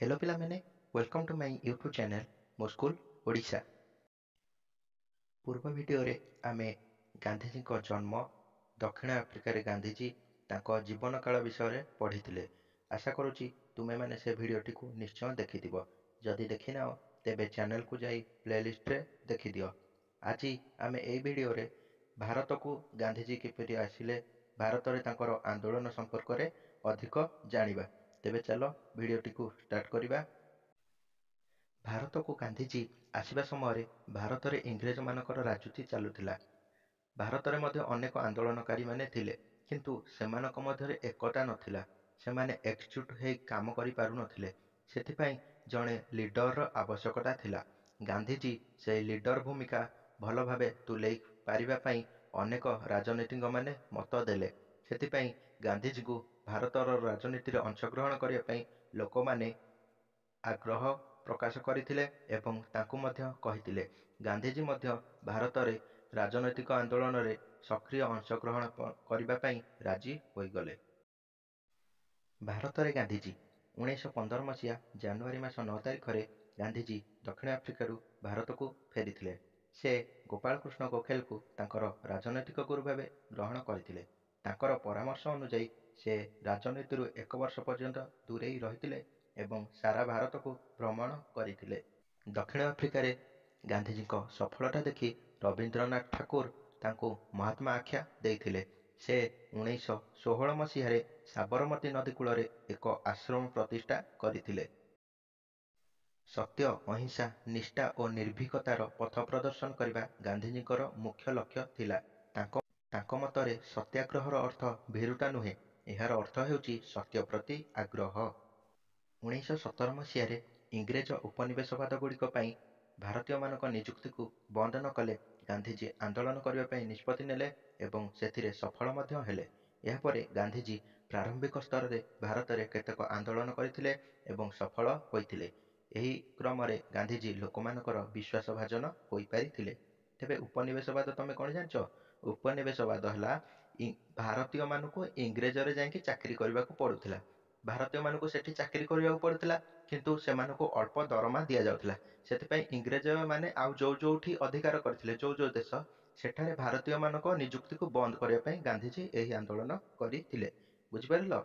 hello पिला मैंने welcome to my YouTube channel मो स्कूल ओडिशा पूर्व वीडियो रे आमे गांधीजी को जन्म दक्षिण आफ्रिका रे गांधीजी ताको जीवन काल विषय रे पढ़ीतिले आशा करूची तुमे मैंने से वीडियो टी को निश्चय देखि दिबो जदि देखि नाओ तेबे चैनल को जाई प्लेलिस्ट रे देखि दियो आज आमे एई वीडियो रे भारत को गांधीजी के परि आसीले ଭାରତରେ ତାଙ୍କର ଆନ୍ଦୋଳନ ସମ୍ପର୍କରେ ଅଧିକ ଜାଣିବା ତେବେ ଚାଲ ଭିଡିଓଟିକୁ ଷ୍ଟାର୍ଟ କରିବା ଭାରତକୁ ଗାନ୍ଧିଜୀ ଆସିବା ସମୟରେ ଭାରତରେ ଇଂରେଜମାନଙ୍କର ରାଜୁତି ଚାଲୁଥିଲା ଭାରତରେ ମଧ୍ୟ ଅନେକ ଆନ୍ଦୋଳନକାରୀମାନେ ଥିଲେ କିନ୍ତୁ ସେମାନଙ୍କ ମଧ୍ୟରେ ଏକତା ନଥିଲା ସେମାନେ ଏକଜୁଟ ହୋଇ କାମ କରିପାରୁନଥିଲେ ସେଥିପାଇଁ ଜଣେ ଲିଡରର ଆବଶ୍ୟକତା ଥିଲା ଗାନ୍ଧିଜୀ ସେହି ଲିଡର ଭୂମିକା ଭଲ ଭାବେ ତୁଲାଇ ପାରିବା ପାଇଁ ଅନେକ ରାଜନୈତିଜ୍ଞମାନେ ମତ ଦେଲେ ସେଥିପାଇଁ ଗାନ୍ଧିଜୀଙ୍କୁ ଭାରତର ରାଜନୀତିରେ ଅଂଶଗ୍ରହଣ କରିବା ପାଇଁ ଲୋକମାନେ ଆଗ୍ରହ ପ୍ରକାଶ କରିଥିଲେ ଏବଂ ତାଙ୍କୁ ମଧ୍ୟ କହିଥିଲେ ଗାନ୍ଧିଜୀ ମଧ୍ୟ ଭାରତରେ ରାଜନୈତିକ ଆନ୍ଦୋଳନରେ ସକ୍ରିୟ ଅଂଶଗ୍ରହଣ କରିବା ପାଇଁ ରାଜି ହୋଇଗଲେ ଭାରତରେ ଗାନ୍ଧିଜୀ ଉଣେଇଶହ ପନ୍ଦର ମସିହା ଜାନୁଆରୀ ମାସ ନଅ ତାରିଖରେ ଗାନ୍ଧିଜୀ ଦକ୍ଷିଣ ଆଫ୍ରିକାରୁ ଭାରତକୁ ଫେରିଥିଲେ ସେ ଗୋପାଳକୃଷ୍ଣ ଗୋଖେଲଙ୍କୁ ତାଙ୍କର ରାଜନୈତିକ ଗୁରୁ ଭାବେ ଗ୍ରହଣ କରିଥିଲେ ତାଙ୍କର ପରାମର୍ଶ ଅନୁଯାୟୀ ସେ ରାଜନୀତିରୁ ଏକ ବର୍ଷ ପର୍ଯ୍ୟନ୍ତ ଦୂରେଇ ରହିଥିଲେ ଏବଂ ସାରା ଭାରତକୁ ଭ୍ରମଣ କରିଥିଲେ ଦକ୍ଷିଣ ଆଫ୍ରିକାରେ ଗାନ୍ଧୀଜୀଙ୍କ ସଫଳତା ଦେଖି ରବୀନ୍ଦ୍ରନାଥ ଠାକୁର ତାଙ୍କୁ ମହାତ୍ମା ଆଖ୍ୟା ଦେଇଥିଲେ ସେ ଉଣେଇଶହ ଷୋହଳ ମସିହାରେ ସାବରମତୀ ନଦୀ କୂଳରେ ଏକ ଆଶ୍ରମ ପ୍ରତିଷ୍ଠା କରିଥିଲେ ସତ୍ୟ ଅହିଂସା ନିଷ୍ଠା ଓ ନିର୍ଭୀକତାର ପଥ ପ୍ରଦର୍ଶନ କରିବା ଗାନ୍ଧୀଜୀଙ୍କର ମୁଖ୍ୟ ଲକ୍ଷ୍ୟ ଥିଲା ତାଙ୍କ ତାଙ୍କ ମତରେ ସତ୍ୟାଗ୍ରହର ଅର୍ଥ ଭୀରୁତା ନୁହେଁ ଏହାର ଅର୍ଥ ହେଉଛି ସତ୍ୟ ପ୍ରତି ଆଗ୍ରହ ଉଣେଇଶହସତର ମସିହାରେ ଇଂରେଜ ଉପନିବେଶବାଦଗୁଡ଼ିକ ପାଇଁ ଭାରତୀୟମାନଙ୍କ ନିଯୁକ୍ତିକୁ ବନ୍ଦ ନକଲେ ଗାନ୍ଧୀଜୀ ଆନ୍ଦୋଳନ କରିବା ପାଇଁ ନିଷ୍ପତ୍ତି ନେଲେ ଏବଂ ସେଥିରେ ସଫଳ ମଧ୍ୟ ହେଲେ ଏହାପରେ ଗାନ୍ଧୀଜୀ ପ୍ରାରମ୍ଭିକ ସ୍ତରରେ ଭାରତରେ କେତେକ ଆନ୍ଦୋଳନ କରିଥିଲେ ଏବଂ ସଫଳ ହୋଇଥିଲେ ଏହି କ୍ରମରେ ଗାନ୍ଧୀଜୀ ଲୋକମାନଙ୍କର ବିଶ୍ୱାସ ଭାଜନ ହୋଇପାରିଥିଲେ ତେବେ ଉପନିବେଶବାଦ ତମେ କ'ଣ ଜାଣିଛ ଉପନିବେଶବାଦ ହେଲା ଭାରତୀୟ ମାନଙ୍କୁ ଇଂରେଜରେ ଯାଇକି ଚାକିରି କରିବାକୁ ପଡ଼ୁଥିଲା ଭାରତୀୟ ମାନଙ୍କୁ ସେଠି ଚାକିରି କରିବାକୁ ପଡ଼ୁଥିଲା କିନ୍ତୁ ସେମାନଙ୍କୁ ଅଳ୍ପ ଦରମା ଦିଆଯାଉଥିଲା ସେଥିପାଇଁ ଇଂରେଜ ମାନେ ଆଉ ଯୋଉ ଯୋଉଠି ଅଧିକାର କରିଥିଲେ ଯୋଉ ଯୋଉ ଦେଶ ସେଠାରେ ଭାରତୀୟମାନଙ୍କ ନିଯୁକ୍ତିକୁ ବନ୍ଦ କରିବା ପାଇଁ ଗାନ୍ଧିଜୀ ଏହି ଆନ୍ଦୋଳନ କରିଥିଲେ ବୁଝିପାରିଲ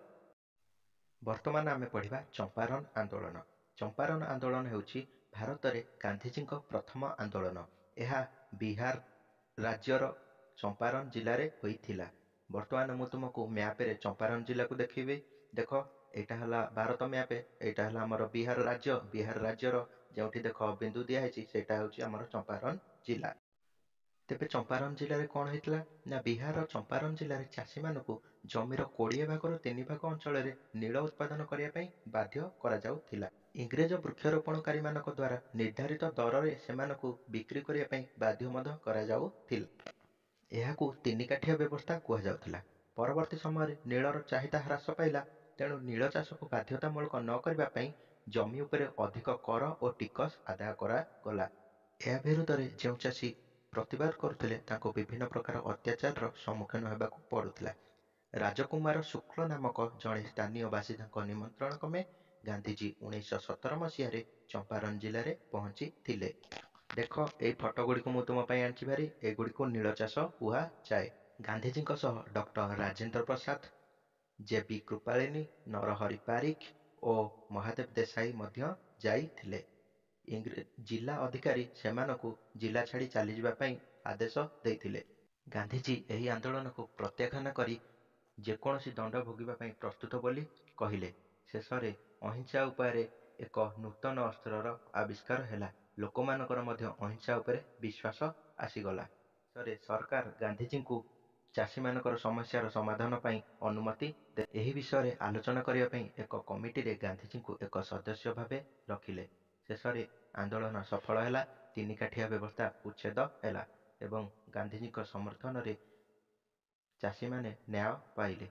ବର୍ତ୍ତମାନ ଆମେ ପଢ଼ିବା ଚମ୍ପାରନ ଆନ୍ଦୋଳନ ଚମ୍ପାରନ ଆନ୍ଦୋଳନ ହେଉଛି ଭାରତରେ ଗାନ୍ଧିଜୀଙ୍କ ପ୍ରଥମ ଆନ୍ଦୋଳନ ଏହା ବିହାର ରାଜ୍ୟର ଚମ୍ପାରନ ଜିଲ୍ଲାରେ ହୋଇଥିଲା ବର୍ତ୍ତମାନ ମୁଁ ତୁମକୁ ମ୍ୟାପରେ ଚମ୍ପାରନ ଜିଲ୍ଲାକୁ ଦେଖିବି ଦେଖ ଏଇଟା ହେଲା ଭାରତ ମ୍ୟାପ୍ ଏଇଟା ହେଲା ଆମର ବିହାର ରାଜ୍ୟ ବିହାର ରାଜ୍ୟର ଯେଉଁଠି ଦେଖ ବିନ୍ଦୁ ଦିଆହେଇଛି ସେଇଟା ହେଉଛି ଆମର ଚମ୍ପାରନ ଜିଲ୍ଲା ତେବେ ଚମ୍ପାରନ ଜିଲ୍ଲାରେ କ'ଣ ହେଇଥିଲା ନା ବିହାରର ଚମ୍ପାରନ ଜିଲ୍ଲାରେ ଚାଷୀମାନଙ୍କୁ ଜମିର କୋଡ଼ିଏ ଭାଗରୁ ତିନି ଭାଗ ଅଞ୍ଚଳରେ ନୀଳ ଉତ୍ପାଦନ କରିବା ପାଇଁ ବାଧ୍ୟ କରାଯାଉଥିଲା ଇଂରେଜ ବୃକ୍ଷରୋପଣକାରୀମାନଙ୍କ ଦ୍ୱାରା ନିର୍ଦ୍ଧାରିତ ଦରରେ ସେମାନଙ୍କୁ ବିକ୍ରି କରିବା ପାଇଁ ବାଧ୍ୟ ମଧ୍ୟ କରାଯାଉଥିଲା ଏହାକୁ ତିନିକାଠିଆ ବ୍ୟବସ୍ଥା କୁହାଯାଉଥିଲା ପରବର୍ତ୍ତୀ ସମୟରେ ନୀଳର ଚାହିଦା ହ୍ରାସ ପାଇଲା ତେଣୁ ନୀଳ ଚାଷକୁ ବାଧ୍ୟତାମୂଳକ ନ କରିବା ପାଇଁ ଜମି ଉପରେ ଅଧିକ କର ଓ ଟିକସ ଆଦାୟ କରାଗଲା ଏହା ବିରୁଦ୍ଧରେ ଯେଉଁ ଚାଷୀ ପ୍ରତିବାଦ କରୁଥିଲେ ତାଙ୍କୁ ବିଭିନ୍ନ ପ୍ରକାର ଅତ୍ୟାଚାରର ସମ୍ମୁଖୀନ ହେବାକୁ ପଡ଼ୁଥିଲା ରାଜକୁମାର ଶୁକ୍ଲ ନାମକ ଜଣେ ସ୍ଥାନୀୟ ବାସୀ ତାଙ୍କ ନିମନ୍ତ୍ରଣ କ୍ରମେ ଗାନ୍ଧିଜୀ ଉଣେଇଶହ ସତର ମସିହାରେ ଚମ୍ପାରନ୍ ଜିଲ୍ଲାରେ ପହଞ୍ଚିଥିଲେ ଦେଖ ଏଇ ଫଟୋଗୁଡ଼ିକୁ ମୁଁ ତୁମ ପାଇଁ ଆଣିଛି ଭାରି ଏଗୁଡ଼ିକୁ ଚାଷ କୁହାଯାଏ ଗାନ୍ଧିଜୀଙ୍କ ସହ doctor Rajendra Prasad J B Kripalani Narahari Parikh ଓ ମହାଦେବ ଦେଶାଇ ମଧ୍ୟ ଯାଇଥିଲେ ଇଂରେଜ ଜିଲ୍ଲା ଅଧିକାରୀ ସେମାନଙ୍କୁ ଜିଲ୍ଲା ଛାଡ଼ି ଚାଲିଯିବା ପାଇଁ ଆଦେଶ ଦେଇଥିଲେ ଗାନ୍ଧିଜୀ ଏହି ଆନ୍ଦୋଳନକୁ ପ୍ରତ୍ୟାଖ୍ୟାନ କରି ଯେକୌଣସି ଦଣ୍ଡ ଭୋଗିବା ପାଇଁ ପ୍ରସ୍ତୁତ ବୋଲି କହିଲେ ଶେଷରେ ଅହିଂସା ଉପାୟରେ ଏକ ନୂତନ ଅସ୍ତ୍ରର ଆବିଷ୍କାର ହେଲା ଲୋକମାନଙ୍କର ମଧ୍ୟ ଅହିଂସା ଉପରେ ବିଶ୍ୱାସ ଆସିଗଲା ଶେଷରେ ସରକାର ଗାନ୍ଧିଜୀଙ୍କୁ ଚାଷୀମାନଙ୍କର ସମସ୍ୟାର ସମାଧାନ ପାଇଁ ଅନୁମତି ଦେ ଏହି ବିଷୟରେ ଆଲୋଚନା କରିବା ପାଇଁ ଏକ କମିଟିରେ ଗାନ୍ଧିଜୀଙ୍କୁ ଏକ ସଦସ୍ୟ ଭାବେ ରଖିଲେ ଶେଷରେ ଆନ୍ଦୋଳନ ସଫଳ ହେଲା ତିନିକାଠିଆ ବ୍ୟବସ୍ଥା ଉଚ୍ଛେଦ ହେଲା ଏବଂ ଗାନ୍ଧିଜୀଙ୍କ ସମର୍ଥନରେ ଚାଷୀମାନେ ନ୍ୟାୟ ପାଇଲେ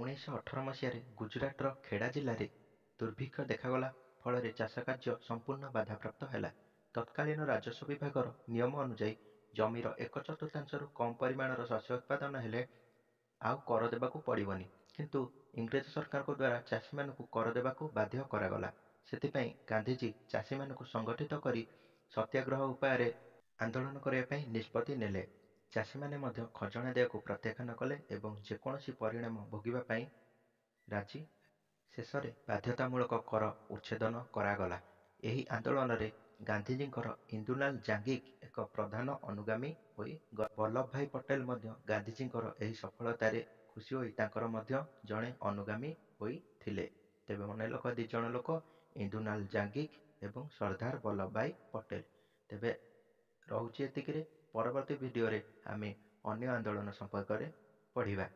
ଉଣେଇଶହ ଅଠର ମସିହାରେ ଗୁଜୁରାଟର ଖେଡ଼ା ଜିଲ୍ଲାରେ ଦୁର୍ଭିକ୍ଷ ଦେଖାଗଲା ଫଳରେ ଚାଷ କାର୍ଯ୍ୟ ସମ୍ପୂର୍ଣ୍ଣ ବାଧାପ୍ରାପ୍ତ ହେଲା ତତ୍କାଳୀନ ରାଜସ୍ୱ ବିଭାଗର ନିୟମ ଅନୁଯାୟୀ ଜମିର ଏକ ଚତୁର୍ଥାଂଶରୁ କମ୍ ପରିମାଣର ଶସ୍ୟ ଉତ୍ପାଦନ ହେଲେ ଆଉ କର ଦେବାକୁ ପଡ଼ିବନି କିନ୍ତୁ ଇଂରେଜ ସରକାରଙ୍କ ଦ୍ୱାରା ଚାଷୀମାନଙ୍କୁ କର ଦେବାକୁ ବାଧ୍ୟ କରାଗଲା ସେଥିପାଇଁ ଗାନ୍ଧିଜୀ ଚାଷୀମାନଙ୍କୁ ସଂଗଠିତ କରି ସତ୍ୟାଗ୍ରହ ଉପାୟରେ ଆନ୍ଦୋଳନ କରିବା ପାଇଁ ନିଷ୍ପତ୍ତି ନେଲେ ଚାଷୀମାନେ ମଧ୍ୟ ଖଜଣା ଦେବାକୁ ପ୍ରତ୍ୟାଖ୍ୟାନ କଲେ ଏବଂ ଯେକୌଣସି ପରିଣାମ ଭୋଗିବା ପାଇଁ ରାଜି ଶେଷରେ ବାଧ୍ୟତାମୂଳକ କର ଉଚ୍ଛେଦନ କରାଗଲା ଏହି ଆନ୍ଦୋଳନରେ ଗାନ୍ଧିଜୀଙ୍କର ଇନ୍ଦୁଲାଲ ଜାଙ୍ଗିକ ଏକ ପ୍ରଧାନ ଅନୁଗାମୀ ହୋଇ ବଲ୍ଲଭଭାଇ ପଟେଲ ମଧ୍ୟ ଗାନ୍ଧିଜୀଙ୍କର ଏହି ସଫଳତାରେ ଖୁସି ହୋଇ ତାଙ୍କର ମଧ୍ୟ ଜଣେ ଅନୁଗାମୀ ହୋଇଥିଲେ ତେବେ ମନେଲୋକ ଦୁଇ ଜଣ ଲୋକ ଇନ୍ଦୁଲାଲ ଜାଙ୍ଗିକ ଏବଂ ସର୍ଦ୍ଦାର ବଲ୍ଲଭଭାଇ ପଟେଲ ତେବେ ରହୁଛି ଏତିକିରେ ପରବର୍ତ୍ତୀ ଭିଡ଼ିଓରେ ଆମେ ଅନ୍ୟ ଆନ୍ଦୋଳନ ସମ୍ପର୍କରେ ପଢ଼ିବା